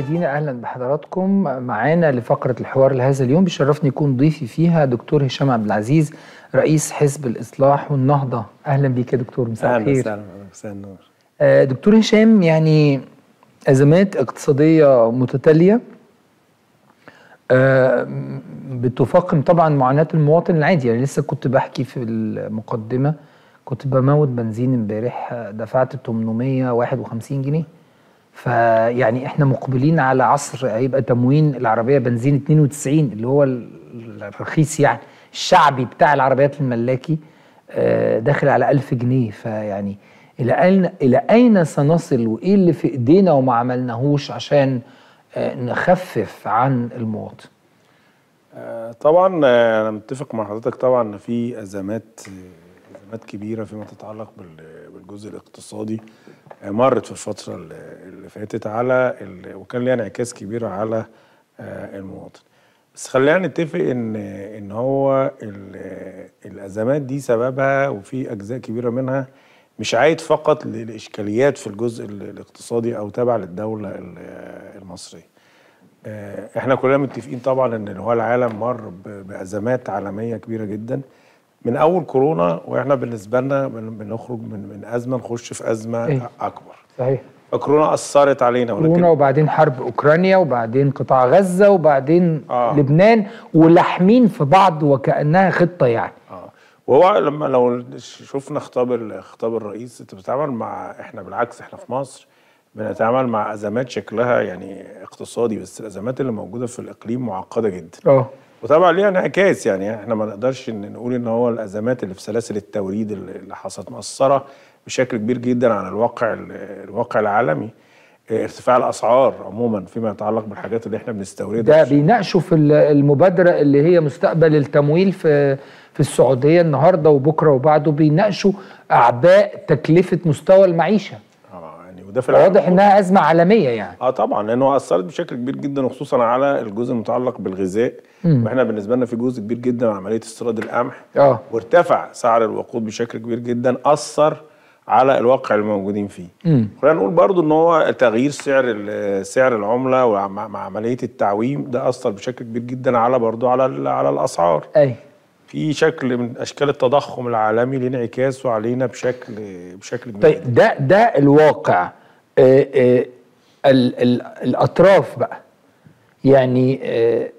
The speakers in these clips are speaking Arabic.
مشاهدينا اهلا بحضراتكم معانا لفقره الحوار لهذا اليوم بيشرفني يكون ضيفي فيها دكتور هشام عبد العزيز رئيس حزب الاصلاح والنهضه اهلا بيك يا دكتور مساء الخير اهلا مساء النور آه، دكتور هشام يعني ازمات اقتصاديه متتاليه آه، بتفاقم طبعا معاناه المواطن العادي يعني لسه كنت بحكي في المقدمه كنت بموت بنزين امبارح آه، دفعت 851 جنيه فيعني احنا مقبلين على عصر هيبقى تموين العربيه بنزين 92 اللي هو الرخيص يعني الشعبي بتاع العربيات الملاكي آه، داخل على 1000 جنيه فيعني الى اين الى اين سنصل وايه اللي في ايدينا وما عملناهوش عشان آه، نخفف عن المواطن آه، طبعا انا متفق مع حضرتك طبعا ان في ازمات ازمات كبيره فيما تتعلق بالجزء الاقتصادي آه، مرت في الفتره اللي فاتت على وكان ليها انعكاس كبير على آه، المواطن بس خلينا نتفق ان ان هو الازمات دي سببها وفي اجزاء كبيره منها مش عايد فقط للاشكاليات في الجزء الاقتصادي او تابع للدوله المصريه آه، احنا كلنا متفقين طبعا ان هو العالم مر بازمات عالميه كبيره جدا من اول كورونا واحنا بالنسبه لنا بنخرج من من ازمه نخش في ازمه إيه؟ اكبر صحيح كورونا اثرت علينا ولكن كورونا وبعدين حرب اوكرانيا وبعدين قطاع غزه وبعدين آه. لبنان ولاحمين في بعض وكانها خطه يعني اه وهو لما لو شفنا خطاب خطاب الرئيس انت بتتعامل مع احنا بالعكس احنا في مصر بنتعامل مع ازمات شكلها يعني اقتصادي بس الازمات اللي موجوده في الاقليم معقده جدا اه وطبعا ليها انعكاس يعني احنا ما نقدرش نقول ان هو الازمات اللي في سلاسل التوريد اللي حصلت مأثره بشكل كبير جدا على الواقع الواقع العالمي آه، ارتفاع الاسعار عموما فيما يتعلق بالحاجات اللي احنا بنستوردها ده بيناقشوا في المبادره اللي هي مستقبل التمويل في في السعوديه النهارده وبكره وبعده بيناقشوا اعباء تكلفه مستوى المعيشه وده في واضح انها ازمه عالميه يعني اه طبعا لانه اثرت بشكل كبير جدا وخصوصا على الجزء المتعلق بالغذاء مم. واحنا بالنسبه لنا في جزء كبير جدا من عمليه استيراد القمح اه وارتفع سعر الوقود بشكل كبير جدا اثر على الواقع اللي موجودين فيه خلينا نقول برضو ان هو تغيير سعر سعر العمله ومع عمليه التعويم ده اثر بشكل كبير جدا على برضو على على الاسعار اي في شكل من اشكال التضخم العالمي لانعكاسه علينا بشكل بشكل كبير طيب ده ده الواقع آه، آه، الأطراف بقى يعني آه،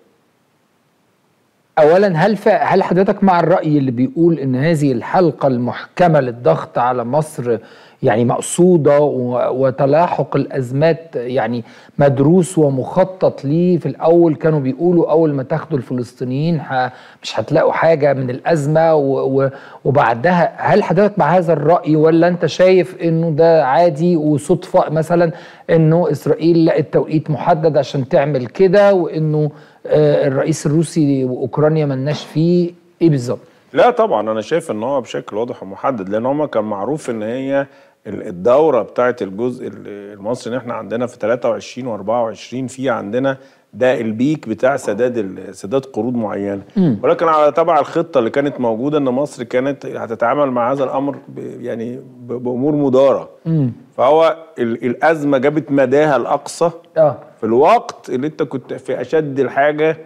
اولا هل هل حضرتك مع الراي اللي بيقول ان هذه الحلقه المحكمه للضغط على مصر يعني مقصودة وتلاحق الأزمات يعني مدروس ومخطط ليه في الأول كانوا بيقولوا أول ما تاخدوا الفلسطينيين مش هتلاقوا حاجة من الأزمة وبعدها هل حضرتك مع هذا الرأي ولا أنت شايف أنه ده عادي وصدفة مثلا أنه إسرائيل لقت توقيت محدد عشان تعمل كده وأنه آه، الرئيس الروسي وأوكرانيا ملناش فيه إيه بالظبط؟ لا طبعا انا شايف ان هو بشكل واضح ومحدد لان هما كان معروف ان هي الدوره بتاعه الجزء المصري ان احنا عندنا في 23 و24 في عندنا ده البيك بتاع سداد سداد قروض معينه ولكن على تبع الخطه اللي كانت موجوده ان مصر كانت هتتعامل مع هذا الامر يعني بامور مداره فهو الازمه جابت مداها الاقصى آه. في الوقت اللي انت كنت في اشد الحاجه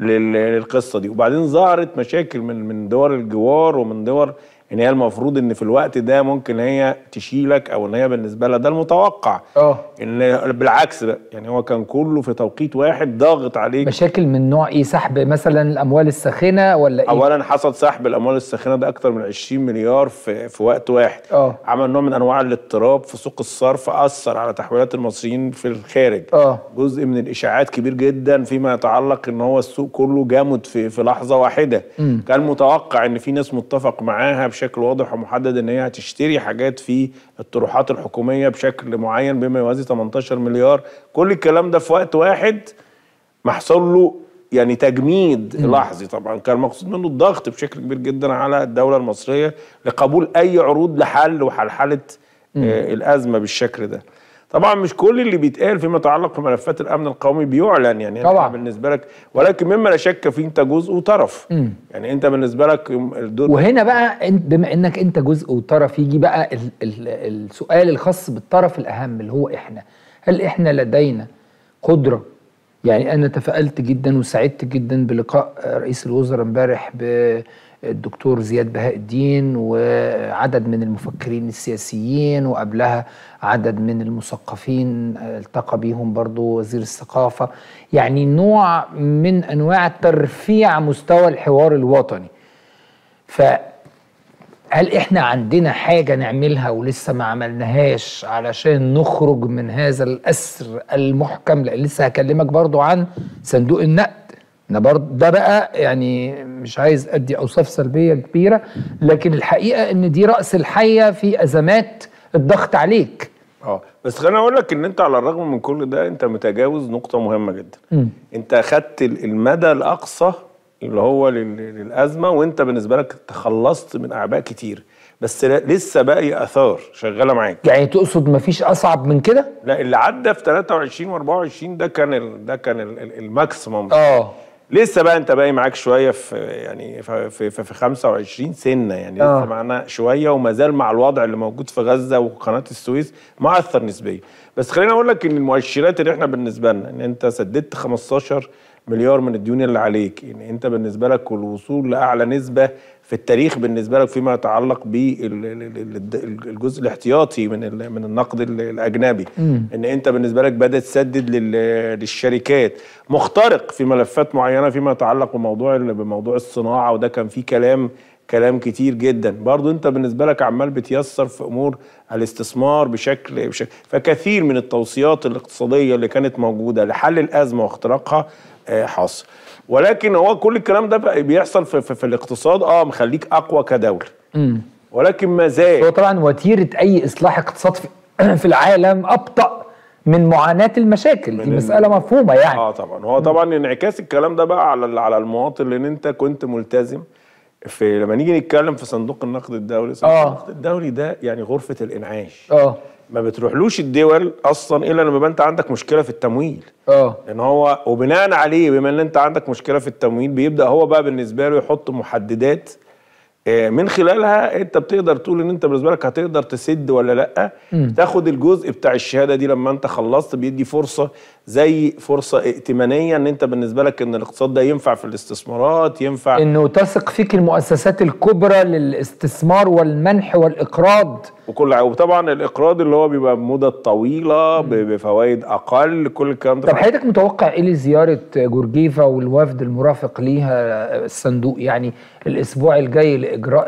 للقصه دي وبعدين ظهرت مشاكل من من دول الجوار ومن دول ان هي المفروض ان في الوقت ده ممكن هي تشيلك او ان هي بالنسبه لها ده المتوقع اه ان بالعكس بقى يعني هو كان كله في توقيت واحد ضاغط عليك مشاكل من نوع ايه سحب مثلا الاموال الساخنه ولا ايه اولا حصل سحب الاموال الساخنه ده اكتر من 20 مليار في في وقت واحد اه عمل نوع من انواع الاضطراب في سوق الصرف اثر على تحويلات المصريين في الخارج اه جزء من الاشاعات كبير جدا فيما يتعلق ان هو السوق كله جامد في في لحظه واحده م. كان متوقع ان في ناس متفق معاها بشكل بشكل واضح ومحدد ان هي هتشتري حاجات في الطروحات الحكوميه بشكل معين بما يوازي 18 مليار كل الكلام ده في وقت واحد محصل له يعني تجميد م. لحظي طبعا كان مقصود منه الضغط بشكل كبير جدا على الدوله المصريه لقبول اي عروض لحل وحلحله آه، الازمه بالشكل ده طبعا مش كل اللي بيتقال فيما يتعلق بملفات الامن القومي بيعلن يعني طبعا انت بالنسبه لك ولكن مما لا شك فيه انت جزء وطرف مم. يعني انت بالنسبه لك الدور وهنا بقى بما انك انت جزء وطرف يجي بقى الـ الـ السؤال الخاص بالطرف الاهم اللي هو احنا هل احنا لدينا قدره يعني انا تفائلت جدا وسعدت جدا بلقاء رئيس الوزراء امبارح ب الدكتور زياد بهاء الدين وعدد من المفكرين السياسيين وقبلها عدد من المثقفين التقى بيهم برضو وزير الثقافة يعني نوع من أنواع ترفيع مستوى الحوار الوطني ف هل إحنا عندنا حاجة نعملها ولسه ما عملناهاش علشان نخرج من هذا الأسر المحكم لأن لسه هكلمك برضو عن صندوق النقد انا برضه ده بقى يعني مش عايز ادي اوصاف سلبيه كبيره لكن الحقيقه ان دي راس الحيه في ازمات الضغط عليك اه بس خليني اقول لك ان انت على الرغم من كل ده انت متجاوز نقطه مهمه جدا م. انت اخذت المدى الاقصى اللي هو للازمه وانت بالنسبه لك تخلصت من اعباء كتير بس لسه باقي اثار شغاله معاك يعني تقصد مفيش اصعب من كده لا اللي عدى في 23 و24 ده كان ده كان الماكسيمم اه لسه بقى انت باقي معاك شويه في يعني في في, 25 سنه يعني آه. لسه معانا شويه وما زال مع الوضع اللي موجود في غزه وقناه السويس مؤثر نسبيا بس خليني اقول لك ان المؤشرات اللي احنا بالنسبه لنا ان انت سددت 15 مليار من الديون اللي عليك ان انت بالنسبه لك الوصول لاعلى نسبه في التاريخ بالنسبه لك فيما يتعلق بالجزء الاحتياطي من من النقد الاجنبي م. ان انت بالنسبه لك بدات تسدد للشركات مخترق في ملفات معينه فيما يتعلق بموضوع بموضوع الصناعه وده كان فيه كلام كلام كتير جدا برضو انت بالنسبه لك عمال بتيسر في امور الاستثمار بشكل, بشكل فكثير من التوصيات الاقتصاديه اللي كانت موجوده لحل الازمه واختراقها إيه، حاصل ولكن هو كل الكلام ده بيحصل في, في, في الاقتصاد اه مخليك اقوى كدوله م. ولكن ما زال هو طبعا وتيره اي اصلاح اقتصاد في, في العالم ابطا من معاناه المشاكل من دي مساله مفهومه يعني اه طبعا هو طبعا انعكاس الكلام ده بقى على على المواطن لان انت كنت ملتزم في لما نيجي نتكلم في صندوق النقد الدولي صندوق آه. النقد الدولي ده يعني غرفه الانعاش اه ما بتروحلوش الدول اصلا الا لما انت عندك مشكله في التمويل اه ان هو وبناء عليه بما ان انت عندك مشكله في التمويل بيبدا هو بقى بالنسبه له يحط محددات آه، من خلالها انت بتقدر تقول ان انت بالنسبه لك هتقدر تسد ولا لا م. تاخد الجزء بتاع الشهاده دي لما انت خلصت بيدي فرصه زي فرصه ائتمانيه ان انت بالنسبه لك ان الاقتصاد ده ينفع في الاستثمارات ينفع انه تثق فيك المؤسسات الكبرى للاستثمار والمنح والاقراض وكل وطبعا الاقراض اللي هو بيبقى بمدة طويله بفوائد اقل كل الكلام ده طب حضرتك متوقع ايه لزياره جورجيفا والوفد المرافق ليها الصندوق يعني الاسبوع الجاي لاجراء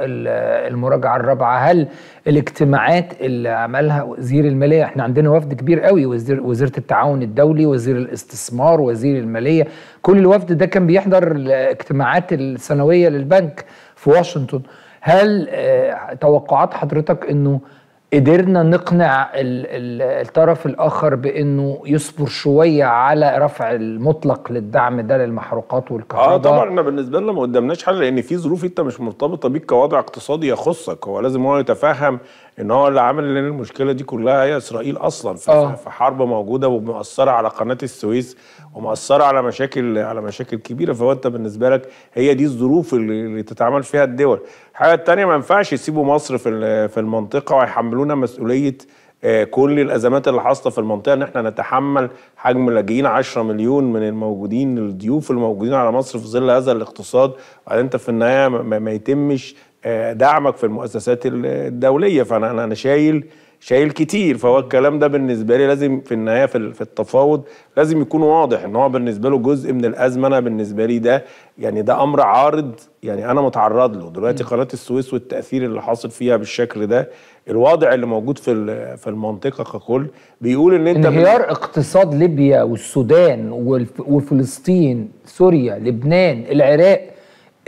المراجعه الرابعه هل الاجتماعات اللي عملها وزير الماليه احنا عندنا وفد كبير قوي وزير وزيره التعاون الدولي وزير الاستثمار وزير الماليه كل الوفد ده كان بيحضر الاجتماعات السنويه للبنك في واشنطن هل آه، توقعات حضرتك انه قدرنا نقنع الطرف الاخر بانه يصبر شويه على رفع المطلق للدعم ده للمحروقات والكهرباء اه طبعا احنا بالنسبه لنا ما قدمناش حل لان في ظروف انت مش مرتبطه بيك كوضع اقتصادي يخصك هو لازم هو يتفهم ان هو اللي عامل لنا المشكله دي كلها هي اسرائيل اصلا في, آه. في حرب موجوده ومؤثره على قناه السويس ومؤثره على مشاكل على مشاكل كبيره فهو انت بالنسبه لك هي دي الظروف اللي, اللي تتعامل فيها الدول الحاجه الثانيه ما ينفعش يسيبوا مصر في في المنطقه ويحملونا مسؤوليه آه، كل الازمات اللي حاصله في المنطقه ان احنا نتحمل حجم لاجئين 10 مليون من الموجودين الضيوف الموجودين على مصر في ظل هذا الاقتصاد وبعدين انت في النهايه ما يتمش آه، دعمك في المؤسسات الدوليه فانا انا شايل شايل كتير فهو الكلام ده بالنسبه لي لازم في النهايه في التفاوض لازم يكون واضح ان هو بالنسبه له جزء من الازمه انا بالنسبه لي ده يعني ده امر عارض يعني انا متعرض له دلوقتي قناه السويس والتاثير اللي حاصل فيها بالشكل ده الوضع اللي موجود في في المنطقه ككل بيقول ان انت انهيار من... اقتصاد ليبيا والسودان وفلسطين سوريا لبنان العراق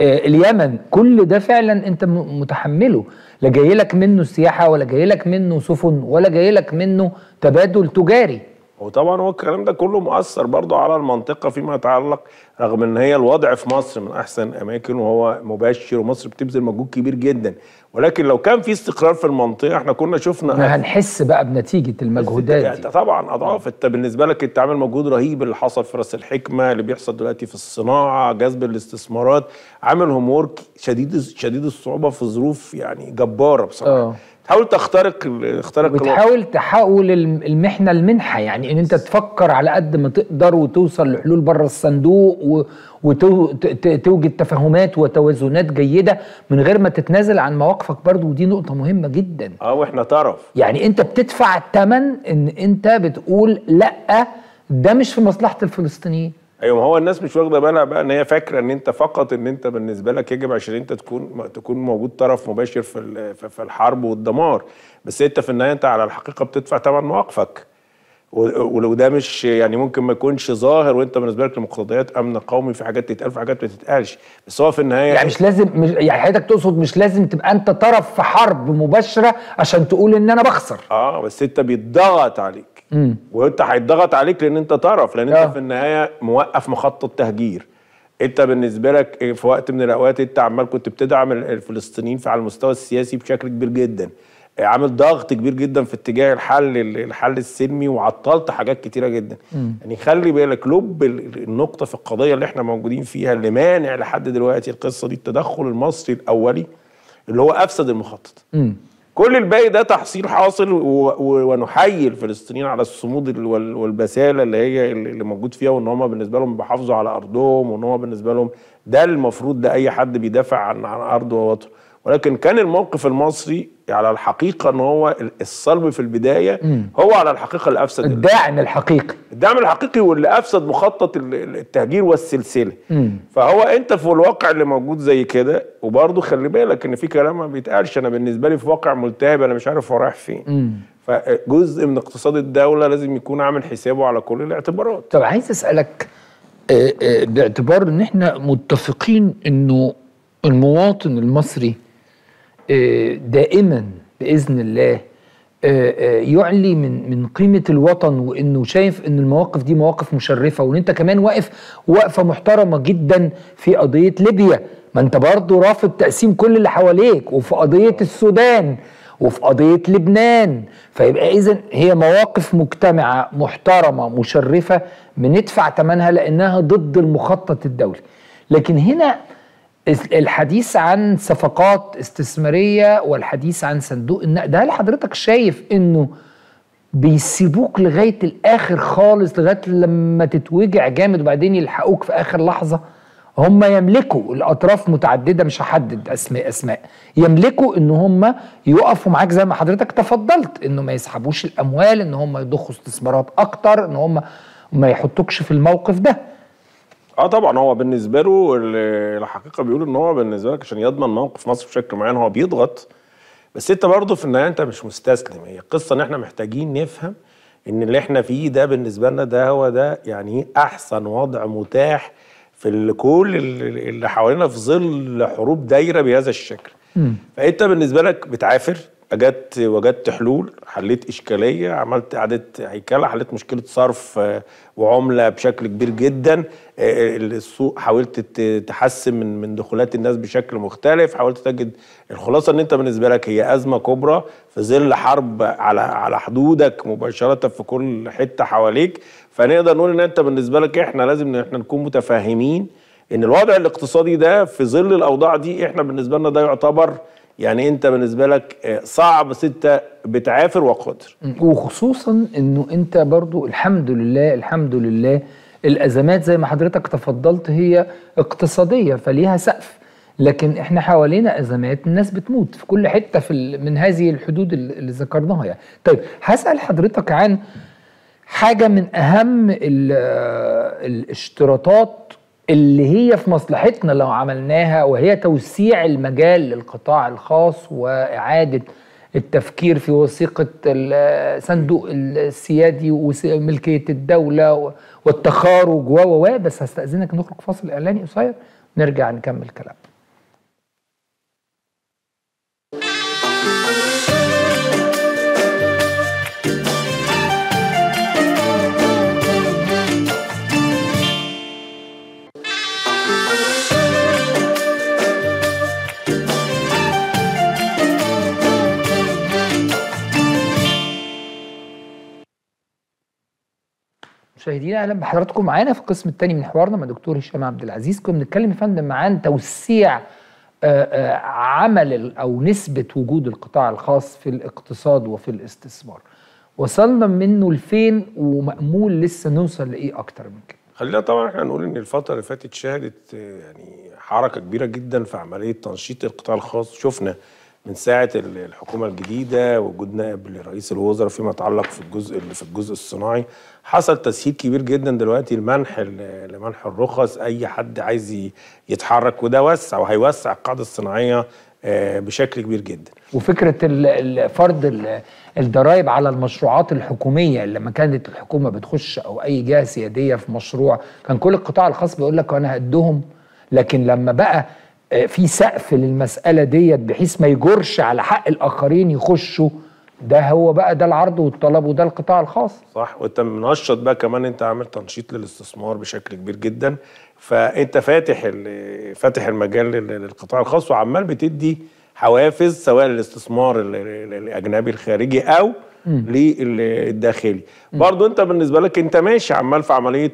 آه، اليمن كل ده فعلا انت متحمله لا جاي لك منه سياحه ولا جاي لك منه سفن ولا جاي لك منه تبادل تجاري وطبعا هو الكلام ده كله مؤثر برضه على المنطقه فيما يتعلق رغم ان هي الوضع في مصر من احسن اماكن وهو مبشر ومصر بتبذل مجهود كبير جدا ولكن لو كان في استقرار في المنطقه احنا كنا شفنا هنحس بقى بنتيجه المجهودات دي طبعا اضعاف انت بالنسبه لك انت عامل مجهود رهيب اللي حصل في راس الحكمه اللي بيحصل دلوقتي في الصناعه جذب الاستثمارات عامل هوم شديد شديد الصعوبه في ظروف يعني جباره بصراحه اه. حاول تخترق تخترق وتحاول تحول المحنه المنحه يعني ان انت تفكر على قد ما تقدر وتوصل لحلول بره الصندوق وتوجد تفاهمات وتوازنات جيده من غير ما تتنازل عن مواقفك برضه ودي نقطه مهمه جدا اه واحنا طرف يعني انت بتدفع الثمن ان انت بتقول لا ده مش في مصلحه الفلسطينيين ايوه ما هو الناس مش واخده بالها بقى ان هي فاكره ان انت فقط ان انت بالنسبه لك يجب عشان انت تكون تكون موجود طرف مباشر في في الحرب والدمار بس انت في النهايه انت على الحقيقه بتدفع ثمن مواقفك ولو ده مش يعني ممكن ما يكونش ظاهر وانت بالنسبه لك المقتضيات امن قومي في حاجات تتقال في حاجات ما تتقالش بس هو في النهايه يعني مش لازم مش يعني حضرتك تقصد مش لازم تبقى انت طرف في حرب مباشره عشان تقول ان انا بخسر اه بس انت بيتضغط عليك وانت هيتضغط عليك لان انت طرف لان انت اه. في النهايه موقف مخطط تهجير انت بالنسبه لك في وقت من الاوقات انت عمال كنت بتدعم الفلسطينيين على المستوى السياسي بشكل كبير جدا عامل ضغط كبير جدا في اتجاه الحل الحل السلمي وعطلت حاجات كتيره جدا مم. يعني خلي بالك لب النقطه في القضيه اللي احنا موجودين فيها اللي مانع لحد دلوقتي القصه دي التدخل المصري الاولي اللي هو افسد المخطط مم. كل الباقي ده تحصيل حاصل ونحيي الفلسطينيين على الصمود والبساله اللي هي اللي موجود فيها وان هم بالنسبه لهم بيحافظوا على ارضهم وان هم بالنسبه لهم ده المفروض ده اي حد بيدافع عن ارضه ووطنه ولكن كان الموقف المصري على الحقيقه ان هو الصلب في البدايه هو على الحقيقه اللي افسد الداعم الحقيقي الدعم الحقيقي واللي افسد مخطط التهجير والسلسله فهو انت في الواقع اللي موجود زي كده وبرضه خلي بالك ان في كلام ما بيتقالش انا بالنسبه لي في واقع ملتهب انا مش عارف هو رايح فين فجزء من اقتصاد الدوله لازم يكون عامل حسابه على كل الاعتبارات طب عايز اسالك آه، آه، باعتبار ان احنا متفقين انه المواطن المصري دائما باذن الله آه، آه، يعلي من من قيمه الوطن وانه شايف ان المواقف دي مواقف مشرفه وان انت كمان واقف وقفه محترمه جدا في قضيه ليبيا ما انت برضه رافض تقسيم كل اللي حواليك وفي قضيه السودان وفي قضيه لبنان فيبقى اذا هي مواقف مجتمعه محترمه مشرفه بندفع ثمنها لانها ضد المخطط الدولي لكن هنا الحديث عن صفقات استثماريه والحديث عن صندوق النقد هل حضرتك شايف انه بيسيبوك لغايه الاخر خالص لغايه لما تتوجع جامد وبعدين يلحقوك في اخر لحظه هم يملكوا الاطراف متعدده مش هحدد اسماء اسماء يملكوا ان هم يقفوا معاك زي ما حضرتك تفضلت انه ما يسحبوش الاموال ان هم يضخوا استثمارات اكتر ان هم ما يحطوكش في الموقف ده اه طبعا هو بالنسبه له الحقيقه بيقول ان هو بالنسبه لك عشان يضمن موقف مصر بشكل معين هو بيضغط بس انت برضه في النهايه انت مش مستسلم هي القصه ان احنا محتاجين نفهم ان اللي احنا فيه ده بالنسبه لنا ده هو ده يعني احسن وضع متاح في كل اللي حوالينا في ظل حروب دايره بهذا الشكل فانت بالنسبه لك بتعافر اجدت وجدت حلول حليت اشكاليه عملت اعاده هيكله حليت مشكله صرف آه، وعمله بشكل كبير جدا آه، آه، السوق حاولت تحسن من من دخولات الناس بشكل مختلف حاولت تجد الخلاصه ان انت بالنسبه لك هي ازمه كبرى في ظل حرب على على حدودك مباشره في كل حته حواليك فنقدر نقول ان انت بالنسبه لك احنا لازم احنا نكون متفاهمين ان الوضع الاقتصادي ده في ظل الاوضاع دي احنا بالنسبه لنا ده يعتبر يعني انت بالنسبه لك آه، صعب ستة بتعافر وقادر وخصوصا انه انت برضو الحمد لله الحمد لله الازمات زي ما حضرتك تفضلت هي اقتصاديه فليها سقف لكن احنا حوالينا ازمات الناس بتموت في كل حته في من هذه الحدود اللي ذكرناها يعني طيب هسال حضرتك عن حاجه من اهم آه، الاشتراطات اللي هي في مصلحتنا لو عملناها وهي توسيع المجال للقطاع الخاص واعاده التفكير في وثيقه الصندوق السيادي وملكيه الدوله والتخارج و و بس هستاذنك نخرج فاصل اعلاني قصير نرجع نكمل كلامنا مشاهدينا اهلا بحضراتكم معانا في القسم الثاني من حوارنا مع دكتور هشام عبد العزيز كنا بنتكلم يا فندم عن توسيع آه، آه، عمل او نسبه وجود القطاع الخاص في الاقتصاد وفي الاستثمار وصلنا منه لفين ومأمول لسه نوصل لايه اكتر من كده خلينا طبعا احنا نقول ان الفتره اللي فاتت شهدت آه، يعني حركه كبيره جدا في عمليه تنشيط القطاع الخاص شفنا من ساعه الحكومه الجديده وجود نائب لرئيس الوزراء فيما يتعلق في الجزء اللي في الجزء الصناعي حصل تسهيل كبير جدا دلوقتي لمنح لمنح الرخص اي حد عايز يتحرك وده وسع وهيوسع القاعده الصناعيه آه، بشكل كبير جدا وفكره فرض الضرائب على المشروعات الحكوميه لما كانت الحكومه بتخش او اي جهه سياديه في مشروع كان كل القطاع الخاص بيقول لك انا هدهم لكن لما بقى آه، في سقف للمساله ديت بحيث ما يجرش على حق الاخرين يخشوا ده هو بقى ده العرض والطلب وده القطاع الخاص صح وانت منشط بقى كمان انت عامل تنشيط للاستثمار بشكل كبير جدا فانت فاتح فاتح المجال للقطاع الخاص وعمال بتدي حوافز سواء للاستثمار الاجنبي الخارجي او للداخلي برضو انت بالنسبه لك انت ماشي عمال في عمليه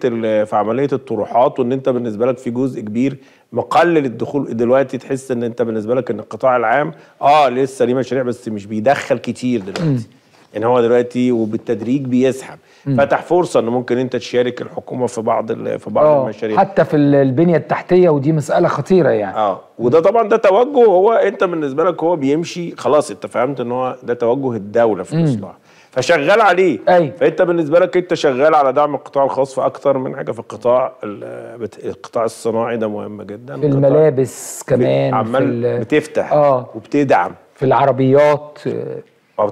في عمليه الطروحات وان انت بالنسبه لك في جزء كبير مقلل الدخول دلوقتي تحس ان انت بالنسبه لك ان القطاع العام اه لسه ليه مشاريع بس مش بيدخل كتير دلوقتي يعني هو دلوقتي وبالتدريج بيسحب فتح فرصه ان ممكن انت تشارك الحكومه في بعض في بعض أوه. المشاريع حتى في البنيه التحتيه ودي مساله خطيره يعني اه وده طبعا ده توجه هو انت بالنسبه لك هو بيمشي خلاص انت فهمت ان هو ده توجه الدوله في الاصلاح فشغال عليه أي. أيوه. فانت بالنسبه لك انت شغال على دعم القطاع الخاص في اكثر من حاجه في القطاع القطاع الصناعي ده مهم جدا في الملابس كمان عمال في بتفتح آه. وبتدعم في العربيات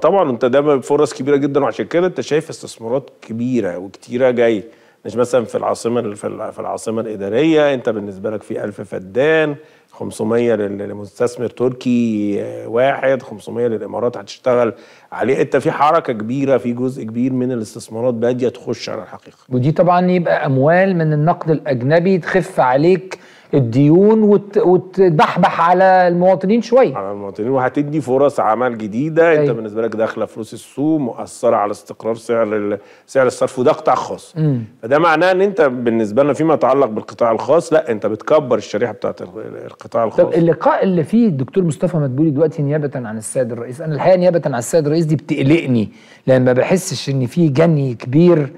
طبعا انت ده فرص كبيره جدا وعشان كده انت شايف استثمارات كبيره وكتيره جايه مش مثلا في العاصمه في العاصمه الاداريه انت بالنسبه لك في 1000 فدان 500 للمستثمر تركي واحد 500 للامارات هتشتغل عليه انت في حركه كبيره في جزء كبير من الاستثمارات باديه تخش على الحقيقه ودي طبعا يبقى اموال من النقد الاجنبي تخف عليك الديون وتدحبح على المواطنين شويه على المواطنين وهتدي فرص عمل جديده أيوة. انت بالنسبه لك داخله فلوس السوق مؤثره على استقرار سعر سعر الصرف وده قطاع خاص م. فده معناه ان انت بالنسبه لنا فيما يتعلق بالقطاع الخاص لا انت بتكبر الشريحه بتاعت القطاع الخاص طب اللقاء اللي فيه الدكتور مصطفى مدبولي دلوقتي نيابه عن السيد الرئيس انا الحقيقه نيابه عن السيد الرئيس دي بتقلقني لان ما بحسش ان في جني كبير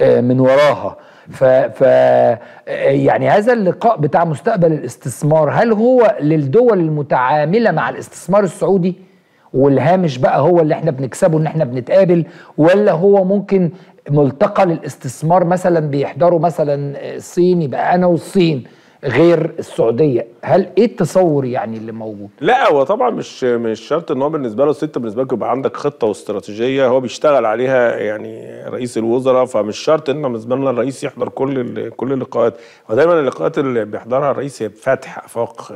آه، من وراها ف, ف آه، يعني هذا اللقاء بتاع مستقبل الاستثمار هل هو للدول المتعامله مع الاستثمار السعودي والهامش بقى هو اللي احنا بنكسبه ان احنا بنتقابل ولا هو ممكن ملتقى للاستثمار مثلا بيحضره مثلا الصين آه، يبقى انا والصين غير السعوديه هل ايه التصور يعني اللي موجود لا هو طبعا مش مش شرط ان هو بالنسبه له ست بالنسبه لك يبقى عندك خطه واستراتيجيه هو بيشتغل عليها يعني رئيس الوزراء فمش شرط ان بالنسبه لنا الرئيس يحضر كل كل اللقاءات ودايما اللقاءات اللي بيحضرها الرئيس هي فتح افاق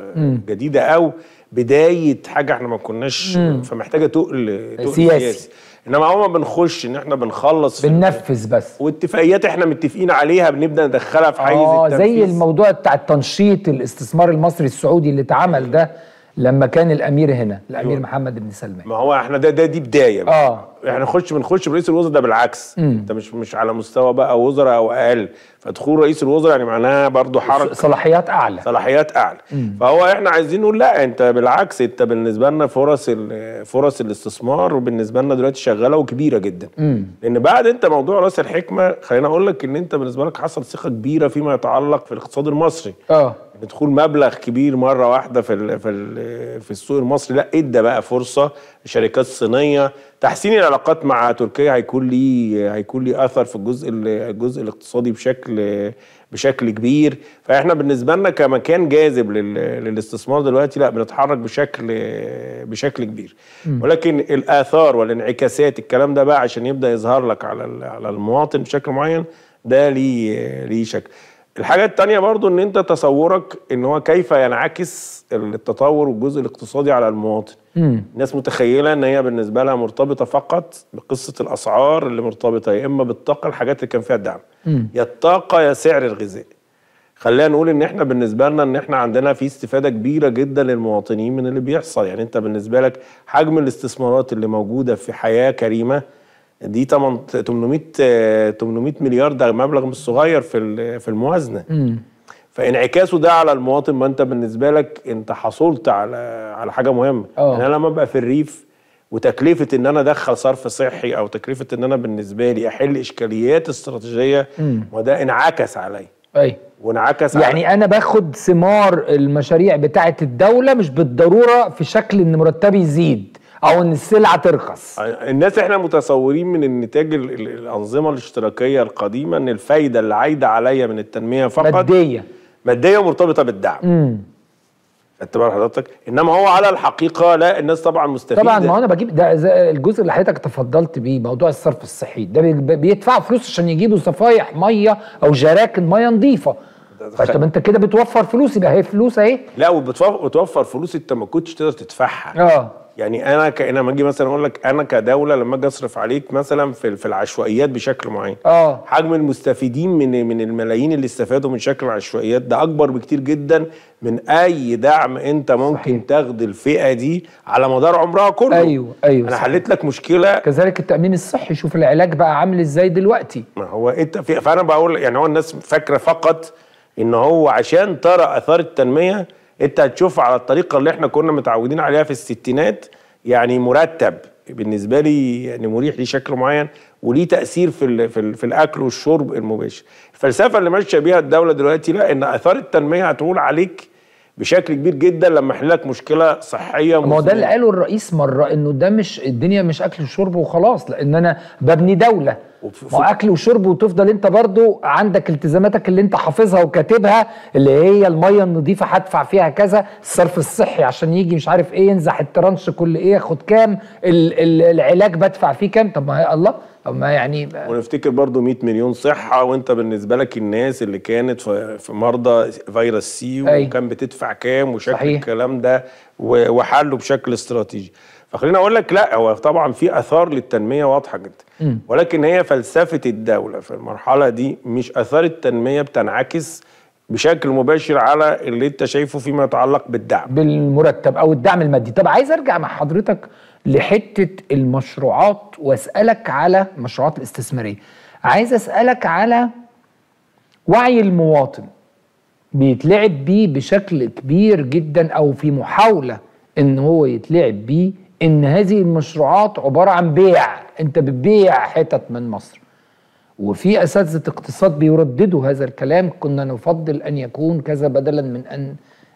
جديده او بدايه حاجه احنا ما كناش فمحتاجه تقل تقل سياسي, سياسي. انما اول ما بنخش ان احنا بنخلص بننفذ بس واتفاقيات احنا متفقين عليها بنبدا ندخلها في حيز التنفيذ اه زي الموضوع بتاع التنشيط الاستثمار المصري السعودي اللي اتعمل ده لما كان الامير هنا الامير أيوة. محمد بن سلمان ما هو احنا ده, ده دي بدايه اه احنا نخش بنخش برئيس الوزراء ده بالعكس مم. انت مش مش على مستوى بقى وزراء او اقل فدخول رئيس الوزراء يعني معناها برضه حركه صلاحيات اعلى صلاحيات اعلى مم. فهو احنا عايزين نقول لا انت بالعكس انت بالنسبه لنا فرص فرص الاستثمار وبالنسبه لنا دلوقتي شغاله وكبيره جدا مم. لان بعد انت موضوع راس الحكمه خليني اقول لك ان انت بالنسبه لك حصل ثقه كبيره فيما يتعلق في الاقتصاد المصري اه بدخول مبلغ كبير مره واحده في الـ في الـ في السوق المصري لا ادى بقى فرصه لشركات صينيه تحسين العلاقات مع تركيا هيكون ليه هيكون ليه اثر في الجزء الجزء الاقتصادي بشكل بشكل كبير فاحنا بالنسبه لنا كمكان جاذب للاستثمار دلوقتي لا بنتحرك بشكل بشكل كبير ولكن الاثار والانعكاسات الكلام ده بقى عشان يبدا يظهر لك على على المواطن بشكل معين ده ليه ليه شكل الحاجة التانية برضو ان انت تصورك ان هو كيف ينعكس التطور والجزء الاقتصادي على المواطن مم. الناس متخيلة ان هي بالنسبة لها مرتبطة فقط بقصة الاسعار اللي مرتبطة يا اما بالطاقة الحاجات اللي كان فيها الدعم يا الطاقة يا سعر الغذاء خلينا نقول ان احنا بالنسبه لنا ان احنا عندنا في استفاده كبيره جدا للمواطنين من اللي بيحصل يعني انت بالنسبه لك حجم الاستثمارات اللي موجوده في حياه كريمه دي 800 800 مليار ده مبلغ مش صغير في في الموازنه فانعكاسه ده على المواطن ما انت بالنسبه لك انت حصلت على على حاجه مهمه أوه. يعني انا لما ابقى في الريف وتكلفه ان انا ادخل صرف صحي او تكلفه ان انا بالنسبه لي احل اشكاليات استراتيجيه وده انعكس عليا اي وانعكس يعني علي. انا باخد ثمار المشاريع بتاعه الدوله مش بالضروره في شكل ان مرتبي يزيد او ان السلعه ترخص الناس احنا متصورين من النتاج الانظمه الاشتراكيه القديمه ان الفايده اللي عايده عليا من التنميه فقط ماديه ماديه مرتبطه بالدعم امم انت بقى حضرتك انما هو على الحقيقه لا الناس طبعا مستفيده طبعا ما انا بجيب ده الجزء اللي حضرتك تفضلت بيه موضوع الصرف الصحي ده بيدفعوا فلوس عشان يجيبوا صفايح ميه او جراكن ميه نظيفه طيب، طب انت كده بتوفر فلوس يبقى هي فلوس اهي لا وبتوفر فلوس انت ما كنتش تقدر تدفعها اه يعني انا لما اجي مثلا اقول لك انا كدوله لما اجي اصرف عليك مثلا في في العشوائيات بشكل معين اه حجم المستفيدين من من الملايين اللي استفادوا من شكل العشوائيات ده اكبر بكتير جدا من اي دعم انت ممكن صحيح. تاخد الفئه دي على مدار عمرها كله ايوه ايوه انا صحيح. حليت لك مشكله كذلك التامين الصحي شوف العلاج بقى عامل ازاي دلوقتي ما هو انت فانا بقول يعني هو الناس فاكره فقط ان هو عشان ترى اثار التنميه انت هتشوف على الطريقه اللي احنا كنا متعودين عليها في الستينات يعني مرتب بالنسبه لي يعني مريح ليه شكل معين وليه تاثير في في, في الاكل والشرب المباشر. الفلسفه اللي ماشيه بيها الدوله دلوقتي لا ان اثار التنميه هتقول عليك بشكل كبير جدا لما لك مشكله صحيه ما هو ده اللي قاله الرئيس مره انه ده مش الدنيا مش اكل وشرب وخلاص لان انا ببني دوله واكل وشرب وتفضل انت برضو عندك التزاماتك اللي انت حافظها وكاتبها اللي هي الميه النظيفه هدفع فيها كذا الصرف الصحي عشان يجي مش عارف ايه ينزح الترانش كل ايه اخد كام العلاج بدفع فيه كام طب ما الله طب ما يعني ونفتكر برضو 100 مليون صحه وانت بالنسبه لك الناس اللي كانت في مرضى فيروس سي وكان بتدفع كام وشكل صحيح. الكلام ده وحله بشكل استراتيجي فخليني اقول لك لا هو طبعا في اثار للتنميه واضحه جدا ولكن هي فلسفه الدوله في المرحله دي مش اثار التنميه بتنعكس بشكل مباشر على اللي انت شايفه فيما يتعلق بالدعم بالمرتب او الدعم المادي طب عايز ارجع مع حضرتك لحته المشروعات واسالك على المشروعات الاستثماريه عايز اسالك على وعي المواطن بيتلعب بيه بشكل كبير جدا او في محاوله ان هو يتلعب بيه ان هذه المشروعات عباره عن بيع انت بتبيع حتت من مصر وفي اساتذه اقتصاد بيرددوا هذا الكلام كنا نفضل ان يكون كذا بدلا من ان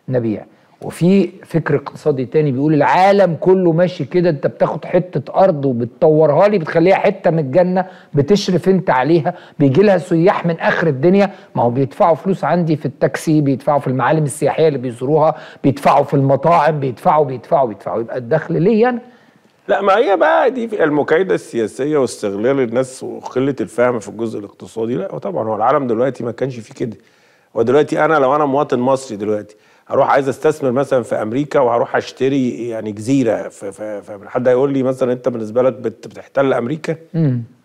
نبيع وفي فكر اقتصادي تاني بيقول العالم كله ماشي كده انت بتاخد حته ارض وبتطورها لي بتخليها حته من الجنه بتشرف انت عليها بيجي لها سياح من اخر الدنيا ما هو بيدفعوا فلوس عندي في التاكسي بيدفعوا في المعالم السياحيه اللي بيزوروها بيدفعوا في المطاعم بيدفعوا بيدفعوا بيدفعوا يبقى الدخل ليا انا لا ما هي بقى دي المكايده السياسيه واستغلال الناس وقله الفهم في الجزء الاقتصادي لا طبعا هو العالم دلوقتي ما كانش فيه كده ودلوقتي انا لو انا مواطن مصري دلوقتي هروح عايز استثمر مثلا في امريكا وهروح اشتري يعني جزيره فحد هيقول لي مثلا انت بالنسبه لك بتحتل امريكا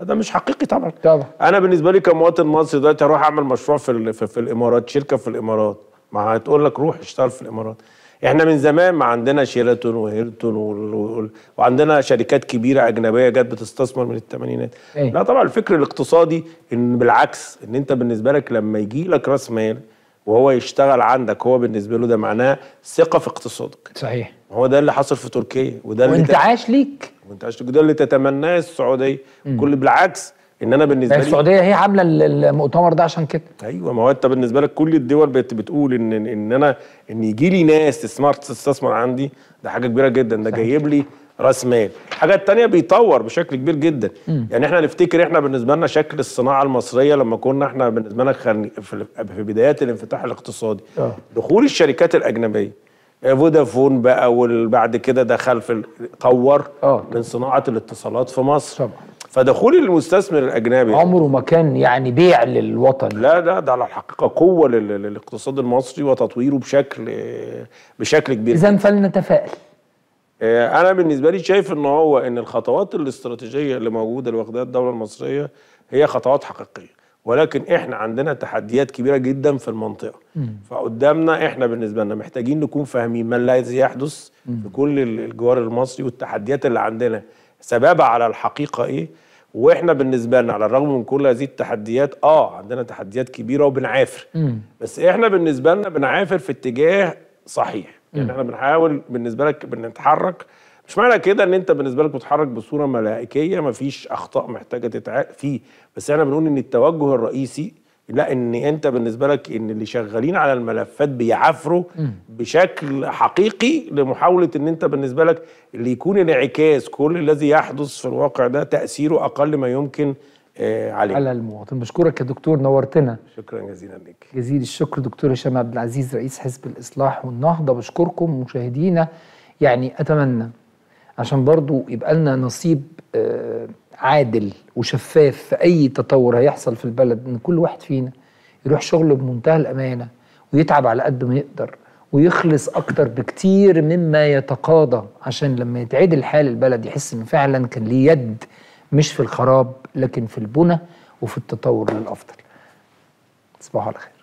ده مش حقيقي طبعا طبعا انا بالنسبه لي كمواطن مصري دلوقتي هروح اعمل مشروع في, في, في الامارات شركه في الامارات ما هتقول لك روح اشتغل في الامارات احنا من زمان ما عندنا شيراتون وهيرتون وعندنا شركات كبيره اجنبيه جت بتستثمر من الثمانينات إيه؟ لا طبعا الفكر الاقتصادي ان بالعكس ان انت بالنسبه لك لما يجي لك راس مال وهو يشتغل عندك هو بالنسبه له ده معناه ثقه في اقتصادك صحيح هو ده اللي حصل في تركيا وده اللي وانتعاش تت... ليك وانتعاش ليك وده اللي تتمناه السعوديه كل بالعكس ان انا بالنسبه يعني لي السعوديه هي عامله المؤتمر ده عشان كده ايوه ما هو انت بالنسبه لك كل الدول بتقول ان ان انا ان يجي لي ناس سمارت تستثمر عندي ده حاجه كبيره جدا ده جايب لي راس مال الحاجه الثانيه بيطور بشكل كبير جدا م. يعني احنا نفتكر احنا بالنسبه لنا شكل الصناعه المصريه لما كنا احنا بالنسبه لنا خل... في... في بدايات الانفتاح الاقتصادي أه. دخول الشركات الاجنبيه آه، فودافون بقى وبعد كده دخل في طور أوه. من صناعه الاتصالات في مصر طبعا فدخول المستثمر الاجنبي عمره ما كان يعني بيع للوطن لا لا ده على الحقيقه قوه للاقتصاد المصري وتطويره بشكل بشكل كبير اذا فلنتفائل آه، انا بالنسبه لي شايف ان هو ان الخطوات الاستراتيجيه اللي موجوده اللي واخدها الدوله المصريه هي خطوات حقيقيه ولكن احنا عندنا تحديات كبيره جدا في المنطقه مم. فقدامنا احنا بالنسبه لنا محتاجين نكون فاهمين ما الذي يحدث مم. في كل الجوار المصري والتحديات اللي عندنا سببها على الحقيقه ايه واحنا بالنسبه لنا على الرغم من كل هذه التحديات اه عندنا تحديات كبيره وبنعافر مم. بس احنا بالنسبه لنا بنعافر في اتجاه صحيح يعني احنا بنحاول بالنسبه لك بنتحرك مش معنى كده ان انت بالنسبه لك بتتحرك بصوره ملائكيه مفيش اخطاء محتاجه تتعاق فيه بس احنا بنقول ان التوجه الرئيسي لا ان انت بالنسبه لك ان اللي شغالين على الملفات بيعافروا بشكل حقيقي لمحاوله ان انت بالنسبه لك اللي يكون انعكاس كل الذي يحدث في الواقع ده تاثيره اقل ما يمكن آه، عليه على المواطن بشكرك يا دكتور نورتنا شكرا جزيلا لك جزيل الشكر دكتور هشام عبد العزيز رئيس حزب الاصلاح والنهضه بشكركم مشاهدينا يعني اتمنى عشان برضو يبقى لنا نصيب آه، عادل وشفاف في اي تطور هيحصل في البلد ان كل واحد فينا يروح شغله بمنتهى الامانه ويتعب على قد ما يقدر ويخلص اكتر بكتير مما يتقاضى عشان لما يتعدل حال البلد يحس ان فعلا كان ليه يد مش في الخراب لكن في البنى وفي التطور للافضل تصبحوا على خير